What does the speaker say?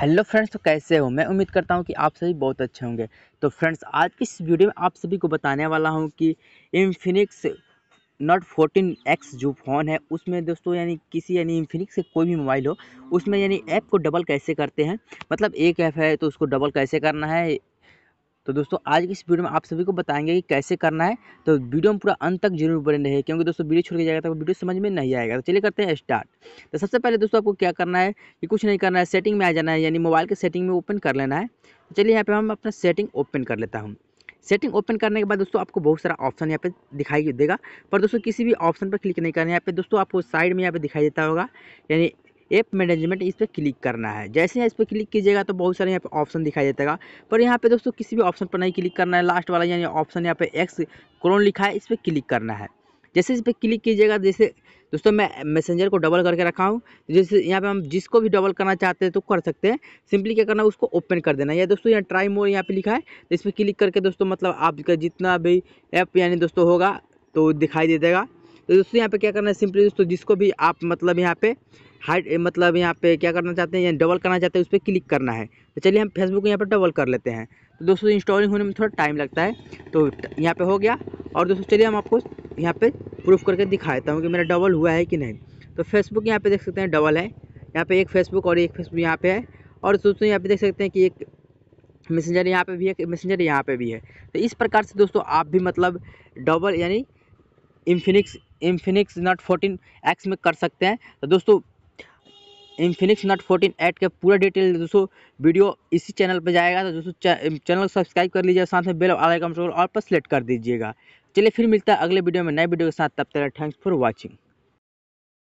hello friends तो कैसे हो मैं उम्मीद करता हूँ कि आप सभी बहुत अच्छे होंगे तो फ्रेंड्स आज की इस वीडियो में आप सभी को बताने वाला हूँ कि इन्फिनिक्स नॉट फोर्टीन एक्स जो फ़ोन है उसमें दोस्तों यानी किसी यानी इन्फिनिक्स से कोई भी मोबाइल हो उसमें यानी ऐप को डबल कैसे करते हैं मतलब एक ऐप है तो उसको डबल कैसे करना है तो दोस्तों आज की इस वीडियो में आप सभी को बताएंगे कि कैसे करना है तो वीडियो में पूरा अंत तक जरूर बने रहे क्योंकि दोस्तों वीडियो छोड़ के जाएगा तो वीडियो समझ में नहीं आएगा तो चलिए करते हैं स्टार्ट तो सबसे पहले दोस्तों आपको क्या करना है कि कुछ नहीं करना है सेटिंग में आ जाना है यानी मोबाइल के सेटिंग में ओपन कर लेना है तो चलिए यहाँ पर हम अपना सेटिंग ओपन कर लेता हूँ सेटिंग ओपन करने के बाद दोस्तों आपको बहुत सारा ऑप्शन यहाँ पे दिखाई देगा पर दोस्तों किसी भी ऑप्शन पर क्लिक नहीं करना है यहाँ पे दोस्तों आपको साइड में यहाँ पे दिखाई देता होगा यानी ऐप मैनेजमेंट इस पर क्लिक करना है जैसे इस पर क्लिक कीजिएगा तो बहुत सारे यहाँ पे ऑप्शन दिखाई देता पर यहाँ पे दोस्तों किसी भी ऑप्शन पर नहीं क्लिक करना है लास्ट वाला यानी ऑप्शन यहाँ पे एक्स क्रोन लिखा है इस पर क्लिक करना है जैसे इस पर क्लिक कीजिएगा जैसे दोस्तों मैं मैसेंजर को डबल करके रखा हूँ जैसे यहाँ पे हम जिसको भी डबल करना चाहते हैं तो कर सकते हैं सिंपली क्या करना है उसको ओपन कर देना है या दोस्तों यहाँ ट्राई मोर यहाँ पे लिखा है तो इस पर क्लिक करके दोस्तों मतलब आपका जितना भी ऐप यानी दोस्तों होगा तो दिखाई दे देगा तो दोस्तों यहाँ पे क्या करना है सिंपली दोस्तों जिसको भी आप मतलब यहाँ पे हाइट मतलब यहाँ पे क्या करना चाहते हैं या डबल करना चाहते हैं उस पर क्लिक करना है तो चलिए हम फेसबुक यहाँ पर डबल कर लेते हैं तो दोस्तों इंस्टॉलिंग होने में थोड़ा टाइम लगता है तो यहाँ पर हो गया और दोस्तों चलिए हम आपको यहाँ पर प्रूफ करके दिखा देता हूँ कि मेरा डबल हुआ है कि नहीं तो फेसबुक यहाँ पर देख सकते हैं डबल है यहाँ पर एक फेसबुक और एक फेसबुक यहाँ पर है और दोस्तों यहाँ पर देख सकते हैं कि एक मैसेंजर यहाँ पे भी है मैसेंजर यहाँ पे भी है तो इस प्रकार से दोस्तों आप भी मतलब डबल यानी Infinix Infinix Note fourteen X में कर सकते हैं तो दोस्तों इन्फिनिक्स नट फोर्टीन एट का पूरा डिटेल दोस्तों वीडियो इसी चैनल पर जाएगा तो दोस्तों चैनल को सब्सक्राइब कर लीजिए साथ में बेल आइकन और पर सेलेक्ट कर दीजिएगा चलिए फिर मिलता है अगले वीडियो में नए वीडियो के साथ तब तक थैंक्स फॉर वॉचिंग